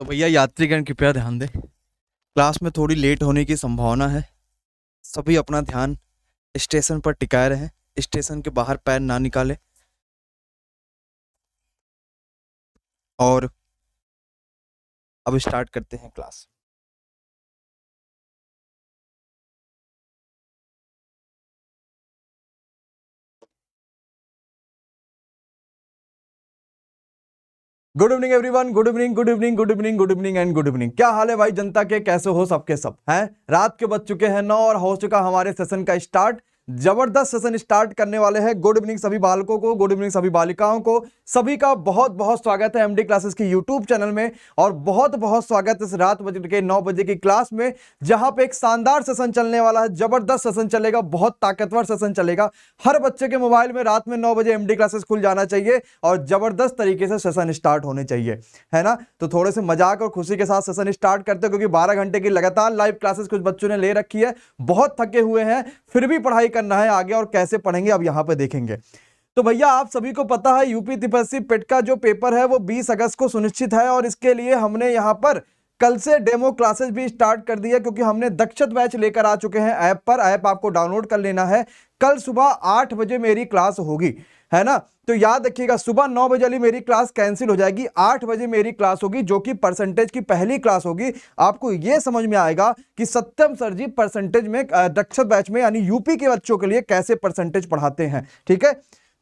तो भैया यात्रीगण कृपया ध्यान दें क्लास में थोड़ी लेट होने की संभावना है सभी अपना ध्यान स्टेशन पर टिकाए रहें स्टेशन के बाहर पैर ना निकालें और अब स्टार्ट करते हैं class good evening everyone good evening good evening good evening good evening and good evening क्या हाल है भाई जनता के कैसे हो सबके सब हैं रात के बज चुके हैं नौ और हो चुका हमारे सेशन का स्टार्ट जबरदस्त सेशन स्टार्ट करने वाले हैं गुड इवनिंग सभी बालकों को गुड इवनिंग सभी बालिकाओं को सभी का बहुत बहुत स्वागत है एमडी क्लासेस के यूट्यूब चैनल में और बहुत बहुत स्वागत है इस रात बजे के नौ बजे की क्लास में जहां पे एक शानदार सेशन चलने वाला है जबरदस्त सेशन चलेगा बहुत ताकतवर सेशन चलेगा हर बच्चे के मोबाइल में रात में नौ बजे एम क्लासेस खुल जाना चाहिए और जबरदस्त तरीके से सेशन स्टार्ट होने चाहिए है ना तो थोड़े से मजाक और खुशी के साथ सेशन स्टार्ट करते क्योंकि बारह घंटे की लगातार लाइव क्लासेस कुछ बच्चों ने ले रखी है बहुत थके हुए हैं फिर भी पढ़ाई करना है आगे और कैसे पढ़ेंगे अब यहाँ पर देखेंगे तो भैया आप सभी को पता है यूपी तिपस्सी पेट का जो पेपर है वो 20 अगस्त को सुनिश्चित है और इसके लिए हमने यहाँ पर कल से डेमो क्लासेस भी स्टार्ट कर दी है क्योंकि हमने दक्षत बैच लेकर आ चुके हैं ऐप पर ऐप आपको डाउनलोड कर लेना है कल सुबह आठ बजे मेरी क्लास होगी है ना तो याद रखिएगा सुबह नौ बजे वाली मेरी क्लास कैंसिल हो जाएगी आठ बजे मेरी क्लास होगी जो कि परसेंटेज की पहली क्लास होगी आपको यह समझ में आएगा कि सत्यम सर जी परसेंटेज में दक्षत बैच में यानी यूपी के बच्चों के लिए कैसे परसेंटेज पढ़ाते हैं ठीक है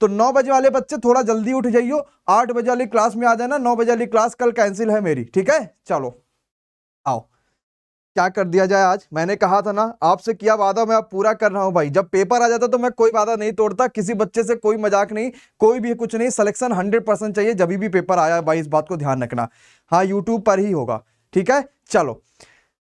तो नौ बजे वाले बच्चे थोड़ा जल्दी उठ जाइयो आठ बजे वाली क्लास में आ जाना नौ बजे वाली क्लास कल कैंसिल है मेरी ठीक है चलो आओ क्या कर दिया जाए आज मैंने कहा था ना आपसे किया वादा मैं आप पूरा कर रहा हूं भाई जब पेपर आ जाता तो मैं कोई वादा नहीं तोड़ता किसी बच्चे से कोई मजाक नहीं कोई भी कुछ नहीं सिलेक्शन हंड्रेड परसेंट चाहिए जब भी पेपर आया भाई इस बात को ध्यान रखना हाँ यूट्यूब पर ही होगा ठीक है चलो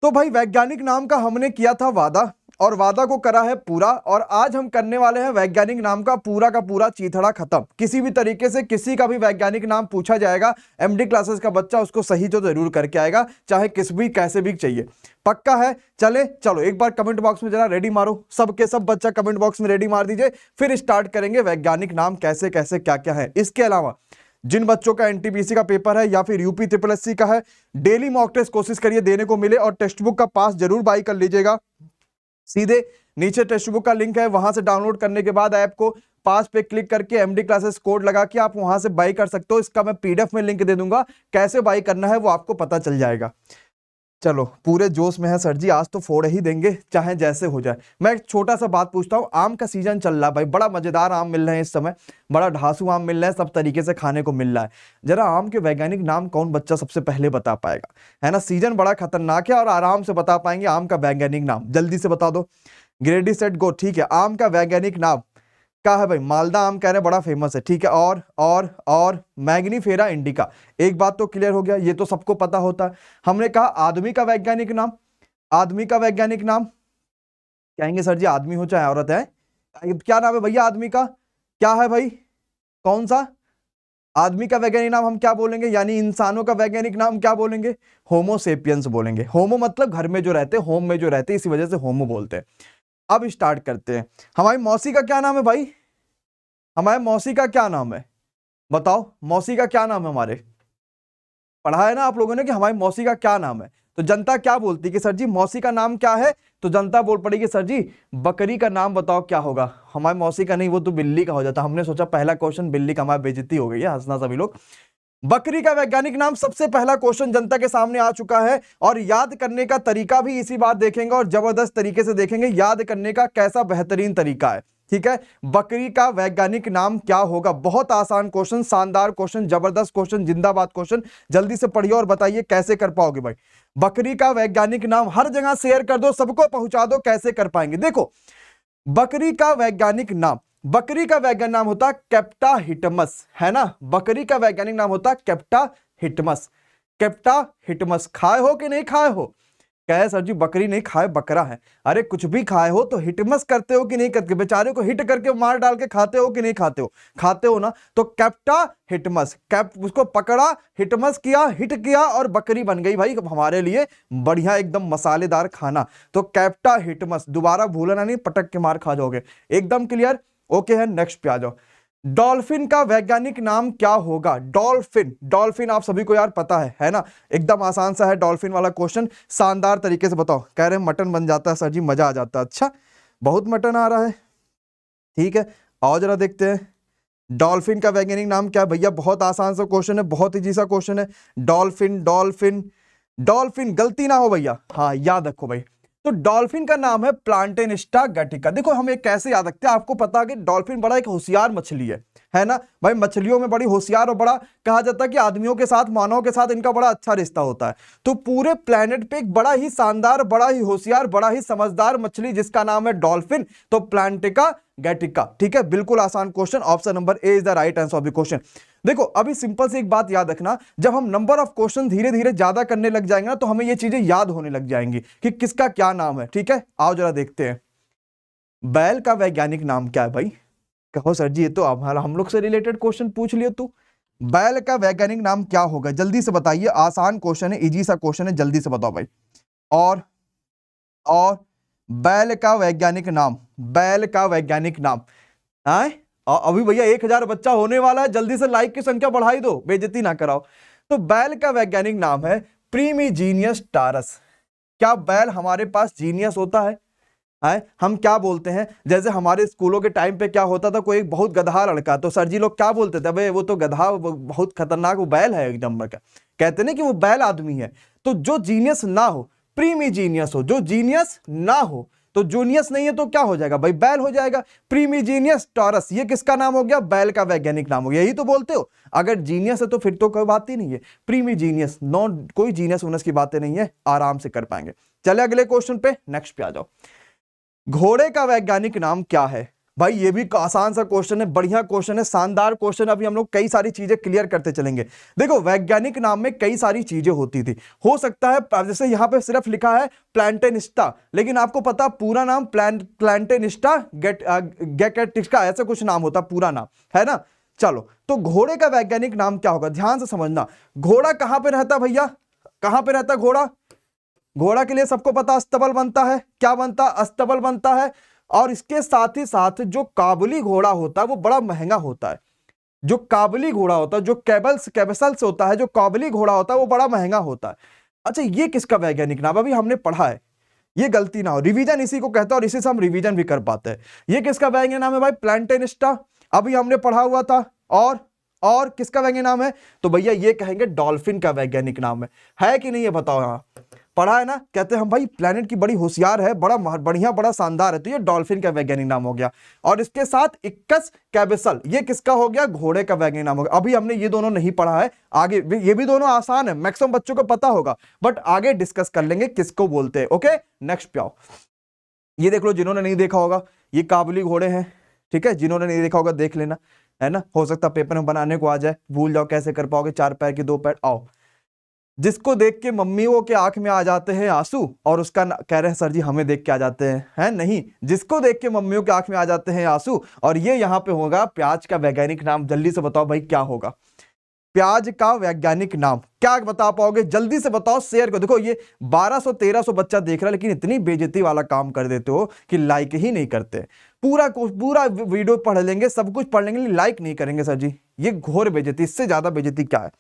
तो भाई वैज्ञानिक नाम का हमने किया था वादा और वादा को करा है पूरा और आज हम करने वाले हैं वैज्ञानिक नाम का पूरा का पूरा चीथड़ा खत्म किसी भी तरीके से किसी का भी वैज्ञानिक नाम पूछा जाएगा एमडी क्लासेस का बच्चा उसको सही तो जरूर करके आएगा चाहे किस भी कैसे भी चाहिए पक्का है चले चलो एक बार कमेंट बॉक्स में जरा रेडी मारो सबके सब बच्चा कमेंट बॉक्स में रेडी मार दीजिए फिर स्टार्ट करेंगे वैज्ञानिक नाम कैसे कैसे क्या क्या है इसके अलावा जिन बच्चों का एनटीपीसी का पेपर है या फिर यूपी ट्रिपल एस का है डेली मॉक टेस्ट कोशिश करिए देने को मिले और टेक्स्ट बुक का पास जरूर बाई कर लीजिएगा सीधे नीचे टेक्स्ट बुक का लिंक है वहां से डाउनलोड करने के बाद ऐप को पास पे क्लिक करके एमडी क्लासेस कोड लगा के आप वहां से बाई कर सकते हो इसका मैं पीडीएफ में लिंक दे दूंगा कैसे बाई करना है वो आपको पता चल जाएगा चलो पूरे जोश में है सर जी आज तो फोड़ ही देंगे चाहे जैसे हो जाए मैं एक छोटा सा बात पूछता हूँ आम का सीजन चल रहा है भाई बड़ा मज़ेदार आम मिल रहे हैं इस समय बड़ा ढांसू आम मिल रहा है सब तरीके से खाने को मिल रहा है जरा आम के वैज्ञानिक नाम कौन बच्चा सबसे पहले बता पाएगा है ना सीजन बड़ा खतरनाक है और आराम से बता पाएंगे आम का वैज्ञानिक नाम जल्दी से बता दो ग्रेडी सेट गो ठीक है आम का वैज्ञानिक नाम का है भाई मालदा आम कह रहे हैं बड़ा फेमस है ठीक है और और और मैग्नीफेरा इंडिका एक बात तो क्लियर हो गया ये तो सबको पता होता है हमने कहा आदमी का वैज्ञानिक नाम आदमी का वैज्ञानिक नाम कहेंगे सर जी आदमी हो चाहे औरत है क्या नाम है भैया आदमी का क्या है भाई कौन सा आदमी का वैज्ञानिक नाम हम क्या बोलेंगे यानी इंसानों का वैज्ञानिक नाम क्या बोलेंगे होमोसेपियंस बोलेंगे होमो मतलब घर में जो रहते होम में जो रहते इसी वजह से होमो बोलते हैं अब स्टार्ट करते हैं हमारी मौसी का क्या नाम है भाई हमारे मौसी का क्या नाम है बताओ मौसी का क्या नाम है हमारे पढ़ा है ना आप लोगों ने कि हमारी मौसी का क्या नाम है तो जनता क्या बोलती कि सर जी मौसी का नाम क्या है तो जनता बोल पड़ेगी सर जी बकरी का नाम बताओ क्या होगा हमारी मौसी का नहीं वो तो बिल्ली का हो जाता हमने सोचा पहला क्वेश्चन बिल्ली का हमारे बेजती हो गई है हंसना सभी लोग बकरी का वैज्ञानिक नाम सबसे पहला क्वेश्चन जनता के सामने आ चुका है और याद करने का तरीका भी इसी बार देखेंगे और जबरदस्त तरीके से देखेंगे याद करने का कैसा बेहतरीन तरीका है ठीक है बकरी का वैज्ञानिक नाम क्या होगा बहुत आसान क्वेश्चन शानदार क्वेश्चन जबरदस्त क्वेश्चन जिंदाबाद क्वेश्चन जल्दी से पढ़िए और बताइए कैसे कर पाओगे भाई बकरी का वैज्ञानिक नाम हर जगह शेयर कर दो सबको पहुंचा दो कैसे कर पाएंगे देखो बकरी का वैज्ञानिक नाम बकरी का वैज्ञानिक नाम होता कैप्टा हिटमस है ना बकरी का वैज्ञानिक नाम होता कैप्टा हिटमस कैप्टा हिटमस खाए हो कि नहीं खाए हो कहे सर जी बकरी नहीं खाए बकरा है अरे कुछ भी खाए हो तो हिटमस करते हो कि नहीं करते बेचारे को हिट करके मार डाल के खाते हो कि नहीं खाते हो खाते हो ना तो कैप्टा हिटमस कैप उसको पकड़ा हिटमस किया हिट किया और बकरी बन गई भाई हमारे लिए बढ़िया एकदम मसालेदार खाना तो कैप्टा हिटमस दोबारा भूलना नहीं पटक के मार खा जाओगे एकदम क्लियर ओके है नेक्स्ट पे आ जाओ डॉल्फिन का वैज्ञानिक नाम क्या होगा डॉल्फिन डॉल्फिन आप सभी को यार पता है है ना एकदम आसान सा है डॉल्फिन वाला क्वेश्चन शानदार तरीके से बताओ कह रहे मटन बन जाता है सर जी मजा आ जाता है अच्छा बहुत मटन आ रहा है ठीक है आओ जरा देखते हैं डॉल्फिन का वैज्ञानिक नाम क्या है भैया बहुत आसान सा क्वेश्चन है बहुत ईजी सा क्वेश्चन है डॉल्फिन डॉल्फिन डॉल्फिन गलती ना हो भैया हाँ याद रखो भाई तो डॉल्फिन का नाम है प्लांटेनिस्टा गटिका देखो हम ये कैसे याद रखते हैं आपको पता है कि डॉल्फिन बड़ा एक होशियार मछली है है ना भाई मछलियों में बड़ी होशियार और बड़ा कहा जाता है कि आदमियों के साथ मानव के साथ इनका बड़ा अच्छा रिश्ता होता है तो पूरे प्लेनेट पे एक बड़ा ही शानदार बड़ा ही होशियार बड़ा ही समझदार मछली जिसका नाम है डॉल्फिन तो प्लांटिका गैट्रिक का ठीक है बिल्कुल आसान question option number A is the right answer of the question देखो अभी सिंपल से एक बात याद रखना जब हम नंबर ऑफ क्वेश्चन धीरे धीरे ज्यादा करने लग जाएंगे ना तो हमें ये चीजें याद होने लग जाएंगी कि किसका क्या नाम है ठीक है आओ जरा देखते हैं बैल का वैज्ञानिक नाम क्या है भाई कहो सर जी ये तो हमारा हम लोग से रिलेटेड क्वेश्चन पूछ लिए तू बैल का वैज्ञानिक नाम क्या होगा जल्दी से बताइए आसान क्वेश्चन है इजी सा क्वेश्चन है जल्दी से बताओ भाई और और बैल का वैज्ञानिक नाम बैल का वैज्ञानिक नाम है अभी भैया एक हजार बच्चा होने वाला है जल्दी से लाइक की संख्या बढ़ाई दो बेजती ना कराओ तो बैल का वैज्ञानिक नाम है प्रीमीजीनियस टारस क्या बैल हमारे पास जीनियस होता है आए हम क्या बोलते हैं जैसे हमारे स्कूलों के टाइम पे क्या होता था कोई एक बहुत गधा लड़का तो सर जी लोग क्या बोलते थे भाई वो तो गधा बहुत खतरनाक वो बैल है एक नंबर का कहते ना कि वो बैल आदमी है तो जो जीनियस ना हो प्रीमी जीनियस हो जो जीनियस ना हो तो जूनियस नहीं है तो क्या हो जाएगा भाई बैल हो जाएगा प्रीमीजीनियस टॉरस ये किसका नाम हो गया बैल का वैज्ञानिक नाम हो गया यही तो बोलते हो अगर जीनियस है तो फिर तो कोई बात ही नहीं है प्रीमीजीनियस नॉन कोई जीनियस उनस की बातें नहीं है आराम से कर पाएंगे चले अगले क्वेश्चन पे नेक्स्ट पे आ जाओ घोड़े का वैज्ञानिक नाम क्या है भाई ये भी आसान सा क्वेश्चन है बढ़िया क्वेश्चन है शानदार क्वेश्चन अभी हम लोग कई सारी चीजें क्लियर करते चलेंगे देखो वैज्ञानिक नाम में कई सारी चीजें होती थी हो सकता है जैसे यहाँ पे सिर्फ लिखा है प्लांटेनिस्टा लेकिन आपको पता पूरा नाम प्लांट प्लांटेनिस्टा गेट गैकेटिस्टा ऐसा कुछ नाम होता पूरा नाम है ना चलो तो घोड़े का वैज्ञानिक नाम क्या होगा ध्यान से समझना घोड़ा कहां पे रहता भैया कहां पे रहता घोड़ा घोड़ा के लिए सबको पता अस्तबल बनता है क्या बनता अस्तबल बनता है और इसके साथ ही साथ जो काबुली घोड़ा होता है वो बड़ा महंगा होता है जो काबुली घोड़ा होता है जो कैबल्स कैबसल्स होता है जो काबुली घोड़ा होता है वो बड़ा महंगा होता है अच्छा ये किसका वैज्ञानिक नाम अभी हमने पढ़ा है ये गलती ना हो रिवीजन इसी को कहता है और इसी से हम रिवीजन भी कर पाते हैं ये किसका वैज्ञानिक नाम है भाई प्लांटेनिस्टा अभी हमने पढ़ा हुआ था और और किसका वैज्ञानिक नाम है तो भैया ये कहेंगे डॉल्फिन का वैज्ञानिक नाम है है कि नहीं ये बताओ यहाँ पढ़ा है ना कहते हैं हम भाई प्लानट की बड़ी होशियार है बड़ा बढ़िया बड़ा शानदार है तो ये डॉल्फिन का वैज्ञानिक नाम हो गया और इसके साथ इक्कस कैबिसल ये किसका हो गया घोड़े का वैज्ञानिक नाम हो गया अभी हमने ये दोनों नहीं पढ़ा है आगे ये भी दोनों आसान है मैक्सिमम बच्चों को पता होगा बट आगे डिस्कस कर लेंगे किसको बोलते हैं ओके नेक्स्ट प्याओ ये देख लो जिन्होंने नहीं देखा होगा ये काबुली घोड़े हैं ठीक है जिन्होंने नहीं देखा होगा देख लेना है ना हो सकता पेपर में बनाने को आ जाए भूल जाओ कैसे कर पाओगे चार पैर के दो पैर आओ जिसको देख के मम्मी के आंख में आ जाते हैं आंसू और उसका कह रहे हैं सर जी हमें देख के आ जाते हैं है नहीं जिसको देख के मम्मियों के आंख में आ जाते हैं आंसू और ये यहाँ पे होगा प्याज का वैज्ञानिक नाम जल्दी से बताओ भाई क्या होगा प्याज का वैज्ञानिक नाम क्या बता पाओगे जल्दी से बताओ शेयर करो देखो ये 1200 1300 बच्चा देख रहा है लेकिन इतनी बेजती वाला काम कर देते हो कि लाइक ही नहीं करते पूरा पूरा वीडियो पढ़ लेंगे सब कुछ पढ़ लेंगे लाइक नहीं करेंगे सर जी ये घोर बेजती इससे ज़्यादा बेजती क्या है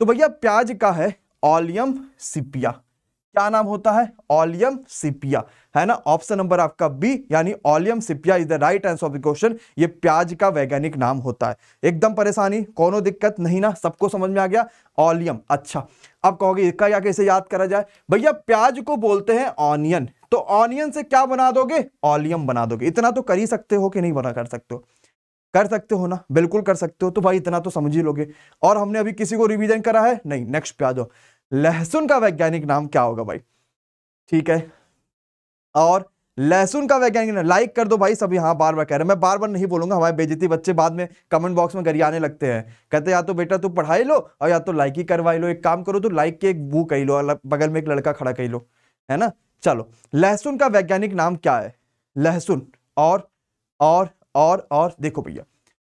तो भैया प्याज का है ऑलियम सिपिया क्या नाम होता है ऑलियम सिपिया है ना ऑप्शन नंबर आपका बी यानी Allium cepa is the right answer of the question ये प्याज का वैज्ञानिक नाम होता है एकदम परेशानी कोनो दिक्कत नहीं ना सबको समझ में आ गया ऑलियम अच्छा अब कहोगे इसका या कैसे याद करा जाए भैया प्याज को बोलते हैं ऑनियन तो ऑनियन से क्या बना दोगे ऑलियम बना दोगे इतना तो कर ही सकते हो कि नहीं बना कर सकते हो कर सकते हो ना बिल्कुल कर सकते हो तो भाई इतना तो समझ ही लोगे और हमने अभी किसी को रिवीजन करा है नहीं नेक्स्ट प्याज हो लहसुन का वैज्ञानिक नाम क्या होगा भाई ठीक है और लहसुन का वैज्ञानिक नाम लाइक कर दो भाई सभी हाँ बार बार कह रहे हैं मैं बार बार नहीं बोलूंगा हमारे बेजती बच्चे बाद में कमेंट बॉक्स में गरियाने लगते हैं कहते या तो बेटा तू पढ़ाई लो और या तो लाइक ही करवाई लो एक काम करो तो लाइक के एक बू कही लो बगल में एक लड़का खड़ा कही लो है ना चलो लहसुन का वैज्ञानिक नाम क्या है लहसुन और और और और देखो भैया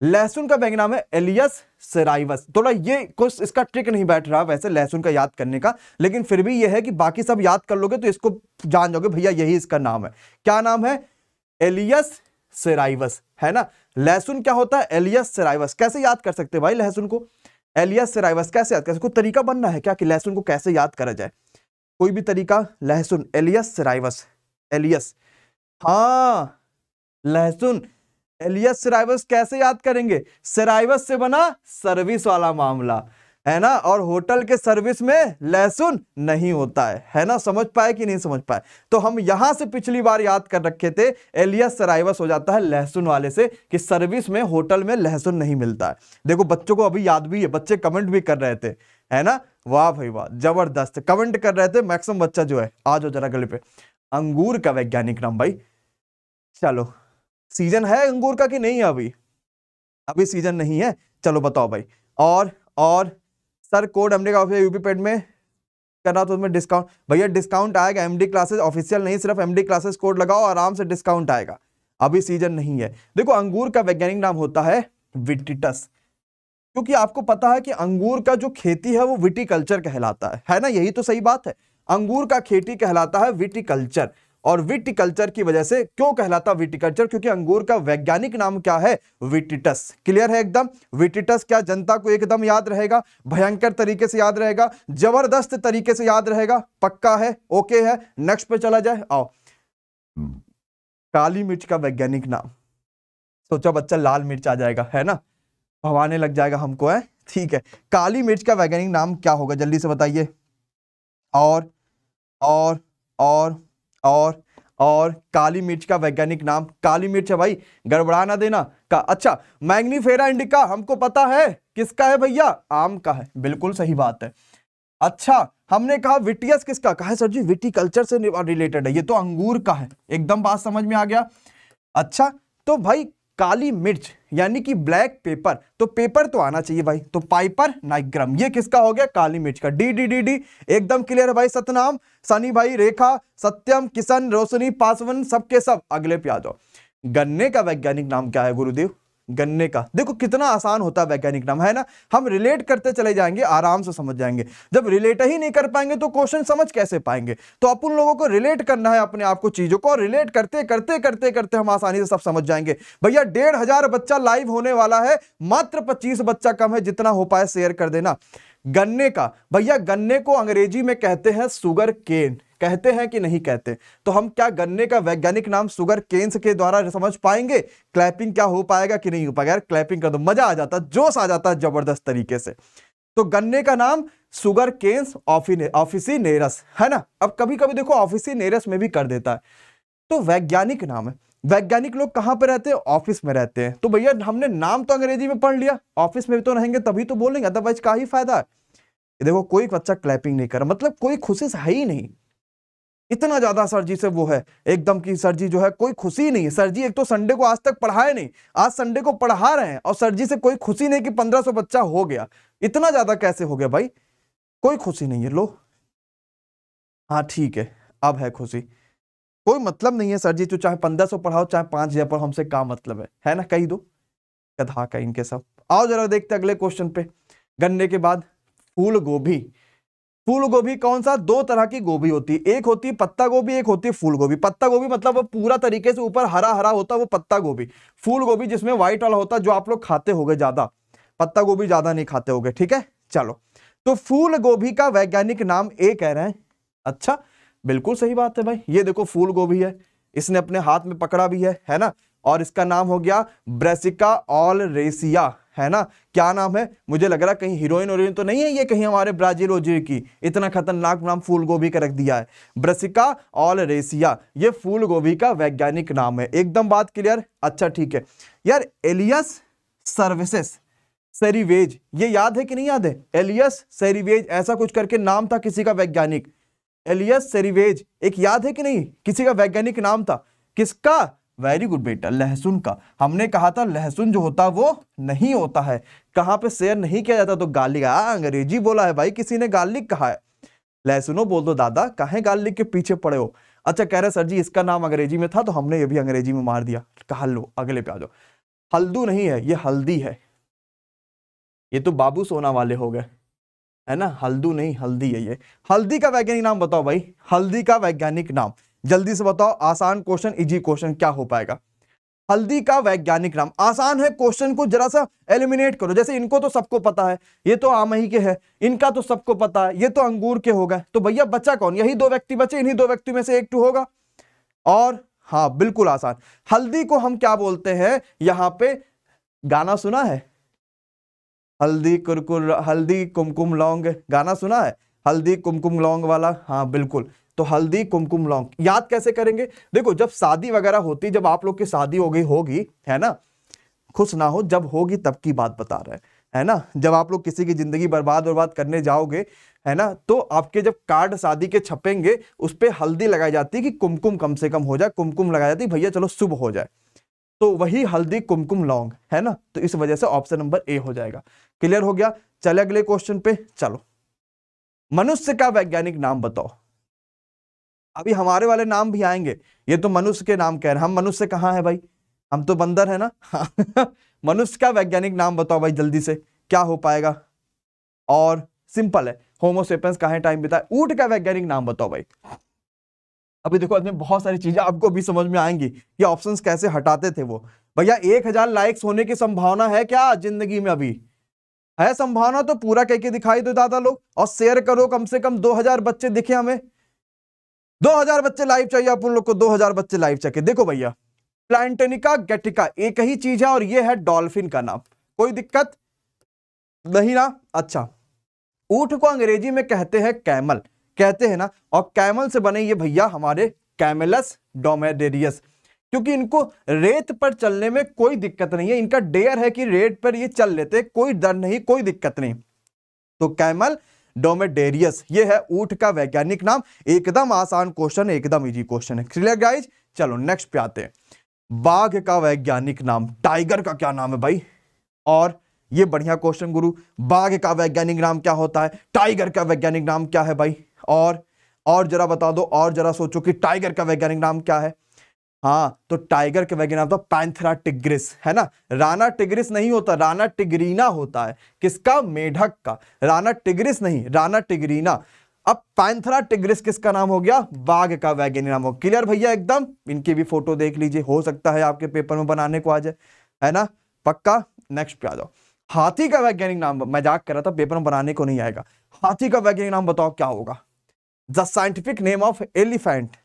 लहसुन का बैंग नाम है एलियस सेराइवस थोड़ा ये कुछ इसका ट्रिक नहीं बैठ रहा वैसे लहसुन का याद करने का लेकिन फिर भी ये है कि बाकी सब याद कर लोगे तो इसको जान जाओगे भैया यही इसका नाम है क्या नाम है एलियस सेराइवस है ना लहसुन क्या होता है एलियस सेराइवस कैसे याद कर सकते भाई लहसुन को एलियस सेराइवस कैसे याद कर सकते तरीका बनना है क्या कि लहसुन को कैसे याद करा जाए कोई भी तरीका लहसुन एलियस सेराइवस एलियस हाँ लहसुन एलियस सराइवस कैसे याद करेंगे सराइवस से बना सर्विस वाला मामला है ना और होटल के सर्विस में लहसुन नहीं होता है है ना समझ पाए कि नहीं समझ पाए तो हम यहां से पिछली बार याद कर रखे थे एलियस सराइवस हो जाता है लहसुन वाले से कि सर्विस में होटल में लहसुन नहीं मिलता है देखो बच्चों को अभी याद भी है बच्चे कमेंट भी कर रहे थे है ना वाह भाई वाह जबरदस्त कमेंट कर रहे थे मैक्सिमम बच्चा जो है आ जाओ जरा गले पे अंगूर का वैज्ञानिक नाम भाई चलो सीजन है अंगूर का कि नहीं है अभी अभी सीजन नहीं है चलो बताओ भाई और और सर कोड एमडी का ऑफिस यूपी पेड में कर रहा तो उसमें डिस्काउंट भैया डिस्काउंट आएगा एमडी क्लासेस ऑफिशियल नहीं सिर्फ एमडी क्लासेस कोड लगाओ आराम से डिस्काउंट आएगा अभी सीजन नहीं है देखो अंगूर का वैज्ञानिक नाम होता है विटिटस क्योंकि आपको पता है कि अंगूर का जो खेती है वो विटिकल्चर कहलाता है है ना यही तो सही बात है अंगूर का खेती कहलाता है विटिकल्चर और विटिकल्चर की वजह से क्यों कहलाता विटिकल्चर क्योंकि अंगूर का वैज्ञानिक नाम क्या है विटिटस क्लियर है एकदम विटिटस क्या जनता को एकदम याद रहेगा भयंकर तरीके से याद रहेगा जबरदस्त तरीके से याद रहेगा पक्का है ओके है नेक्स्ट पे चला जाए आओ काली मिर्च का वैज्ञानिक नाम सोचा बच्चा लाल मिर्च आ जाएगा है ना भवाने लग जाएगा हमको है ठीक है काली मिर्च का वैज्ञानिक नाम क्या होगा जल्दी से बताइए और और और और और काली मिर्च का वैज्ञानिक नाम काली मिर्च है भाई गड़बड़ा ना देना का अच्छा मैग्नीफेरा इंडिका हमको पता है किसका है भैया आम का है बिल्कुल सही बात है अच्छा हमने कहा विटियस किसका कहा है सर जी विटी कल्चर से रिलेटेड है ये तो अंगूर का है एकदम बात समझ में आ गया अच्छा तो भाई काली मिर्च यानी कि ब्लैक पेपर तो पेपर तो आना चाहिए भाई तो पाइपर नाइग्रम ये किसका हो गया काली मिर्च का डी डी डी डी एकदम क्लियर है भाई सतनाम सनी भाई रेखा सत्यम किशन रोशनी पासवन सबके सब अगले पे आ जाओ गन्ने का वैज्ञानिक नाम क्या है गुरुदेव गन्ने का देखो कितना आसान होता है वैज्ञानिक नाम है ना हम रिलेट करते चले जाएंगे आराम से समझ जाएंगे जब रिलेट ही नहीं कर पाएंगे तो क्वेश्चन समझ कैसे पाएंगे तो अपन लोगों को रिलेट करना है अपने आप को चीज़ों को और रिलेट करते करते करते करते हम आसानी से सब समझ जाएंगे भैया डेढ़ हजार बच्चा लाइव होने वाला है मात्र पच्चीस बच्चा कम है जितना हो पाए शेयर कर देना गन्ने का भैया गन्ने को अंग्रेजी में कहते हैं सुगर केन कहते हैं कि नहीं कहते तो हम क्या गन्ने का वैज्ञानिक नाम सुगर केन्स के द्वारा समझ पाएंगे क्लैपिंग क्या हो पाएगा कि नहीं हो पाएगा यार क्लैपिंग कर दो तो मजा आ जाता जोश आ जाता जबरदस्त तरीके से तो गन्ने का नाम सुगर केन्स ऑफिसी नेरस है ना अब कभी कभी देखो ऑफिसी नेरस में भी कर देता है तो वैज्ञानिक नाम है वैज्ञानिक लोग कहां पर रहते हैं ऑफिस में रहते हैं तो भैया हमने नाम तो अंग्रेजी में पढ़ लिया ऑफिस में भी तो रहेंगे तभी तो बोलेंगे अदरवाइज का ही फायदा है देखो कोई बच्चा क्लैपिंग नहीं कर रहा मतलब कोई खुशी है ही नहीं इतना ज्यादा सर जी से वो है एकदम की सर जी जो है कोई खुशी नहीं है सर जी एक तो संडे को आज तक पढ़ाए नहीं आज संडे को पढ़ा रहे हैं और सर जी से कोई खुशी नहीं कि पंद्रह सौ बच्चा हो गया इतना ज्यादा कैसे हो गया भाई कोई खुशी नहीं है लो हाँ ठीक है अब है खुशी कोई मतलब नहीं है सर जी तो चाहे पंद्रह सौ पढ़ाओ चाहे पांच हजार पढ़ो हमसे क्या मतलब है है ना कही दो कधा का इनके सब आओ जरा देखते अगले क्वेश्चन पे गन्ने के बाद फूल गोभी फूल गोभी कौन सा दो तरह की गोभी होती है एक होती है पत्ता गोभी एक होती है फूल गोभी पत्ता गोभी मतलब वो पूरा तरीके से ऊपर हरा हरा होता है वो पत्ता गोभी फूल गोभी जिसमें व्हाइट वाला होता है जो आप लोग खाते गए ज्यादा पत्ता गोभी ज्यादा नहीं खाते गए ठीक है चलो तो फूल गोभी का वैज्ञानिक नाम ए कह रहे हैं अच्छा बिल्कुल सही बात है भाई ये देखो फूल गोभी है इसने अपने हाथ में पकड़ा भी है है ना और इसका नाम हो गया ब्रेसिका ऑल रेसिया है ना क्या नाम है मुझे लग रहा कहीं हीरोइन और तो नहीं है ये कहीं हमारे ब्राजील ओजीर की इतना खतरनाक नाम फूल गोभी का रख दिया है ब्रसिका ऑल रेसिया ये फूल गोभी का वैज्ञानिक नाम है एकदम बात क्लियर अच्छा ठीक है यार एलियस सर्विसेस सेरिवेज ये याद है कि नहीं याद है एलियस सेरिवेज ऐसा कुछ करके नाम था किसी का वैज्ञानिक एलियस सेरिवेज एक याद है कि नहीं किसी का वैज्ञानिक नाम था किसका वेरी गुड बेटा लहसुन का हमने कहा था लहसुन जो होता वो नहीं होता है कहाँ पे शेयर नहीं किया जाता तो गार्लिक हाँ, अंग्रेजी बोला है भाई किसी ने गार्लिक कहा है लहसुनो बोल दो दादा काहे गार्लिक के पीछे पड़े हो अच्छा कह रहे सर जी इसका नाम अंग्रेजी में था तो हमने ये भी अंग्रेजी में मार दिया कहा लो अगले पे आ जाओ हल्दू नहीं है ये हल्दी है ये तो बाबू सोना वाले हो गए है ना हल्दू नहीं हल्दी है ये हल्दी का वैज्ञानिक नाम बताओ भाई हल्दी का वैज्ञानिक नाम जल्दी से बताओ आसान क्वेश्चन इजी क्वेश्चन क्या हो पाएगा हल्दी का वैज्ञानिक नाम आसान है क्वेश्चन को जरा सा एलिमिनेट करो जैसे इनको तो सबको पता है ये तो आम ही के है इनका तो सबको पता है ये तो अंगूर के होगा तो भैया बच्चा कौन यही दो व्यक्ति बचे इन्हीं दो व्यक्ति में से एक टू होगा और हाँ बिल्कुल आसान हल्दी को हम क्या बोलते हैं यहां पे गाना सुना है हल्दी कुरकुर हल्दी कुमकुम लौंग गाना सुना है हल्दी कुमकुम लौंग वाला हाँ बिल्कुल तो हल्दी कुमकुम लौंग याद कैसे करेंगे देखो जब शादी वगैरह होती जब आप लोग की शादी हो गई होगी है ना खुश ना हो जब होगी तब की बात बता रहे हैं है ना जब आप लोग किसी की ज़िंदगी बर्बाद बर्बाद करने जाओगे है ना तो आपके जब कार्ड शादी के छपेंगे उस पर हल्दी लगाई जाती है कि कुमकुम कम से कम हो जाए कुमकुम लगाई जाती भैया चलो शुभ हो जाए तो वही हल्दी कुमकुम लौंग है ना तो इस वजह से ऑप्शन नंबर ए हो जाएगा क्लियर हो गया चले अगले क्वेश्चन पे चलो मनुष्य का वैज्ञानिक नाम बताओ अभी हमारे वाले नाम भी आएंगे ये तो मनुष्य के नाम कह रहे हैं हम मनुष्य कहाँ है भाई हम तो बंदर है ना मनुष्य का वैज्ञानिक नाम बताओ भाई जल्दी से क्या हो पाएगा और सिंपल है होमोसेपेंस कहा टाइम बिताए ऊट का वैज्ञानिक नाम बताओ भाई अभी देखो इसमें बहुत सारी चीजें आपको भी समझ में आएंगी ये ऑप्शंस कैसे हटाते थे वो भैया एक हजार लाइक्स होने की संभावना है क्या जिंदगी में अभी है संभावना तो पूरा कह के दिखाई दो दादा लोग और शेयर करो कम से कम दो हजार बच्चे दिखे हमें 2000 बच्चे लाइव चाहिए आप उन लोग को 2000 बच्चे लाइव चाहिए देखो भैया प्लांटेनिका गेटिका एक ही चीज है और ये है डॉल्फिन का नाम कोई दिक्कत नहीं ना अच्छा ऊट को अंग्रेजी में कहते हैं कैमल कहते हैं ना और कैमल से बने ये भैया हमारे कैमेलस डोमेडेरियस क्योंकि इनको रेत पर चलने में कोई दिक्कत नहीं है इनका डेयर है कि रेत पर ये चल लेते कोई डर नहीं कोई दिक्कत नहीं तो कैमल डोमेडेरियस ये है ऊट का वैज्ञानिक नाम एकदम आसान क्वेश्चन एकदम इजी क्वेश्चन है क्लियर गाइज चलो नेक्स्ट पे आते हैं बाघ का वैज्ञानिक नाम टाइगर का क्या नाम है भाई और ये बढ़िया क्वेश्चन गुरु बाघ का वैज्ञानिक नाम क्या होता है टाइगर का वैज्ञानिक नाम क्या है भाई और और जरा बता दो और जरा सोचो कि टाइगर का वैज्ञानिक नाम क्या है हाँ तो टाइगर के वैज्ञानिक नाम तो पैंथरा टिग्रिस है ना राना टिग्रिस नहीं होता राना टिग्रीना होता है किसका मेढक का राना टिग्रिस नहीं राना टिग्रीना अब पैंथरा टिग्रिस किसका नाम हो गया बाघ का वैज्ञानिक नाम हो क्लियर भैया एकदम इनकी भी फोटो देख लीजिए हो सकता है आपके पेपर में बनाने को आ जाए है ना पक्का नेक्स्ट पे आ जाओ हाथी का वैज्ञानिक नाम मजाक कर रहा था पेपर में बनाने को नहीं आएगा हाथी का वैज्ञानिक नाम बताओ क्या होगा the scientific name of elephant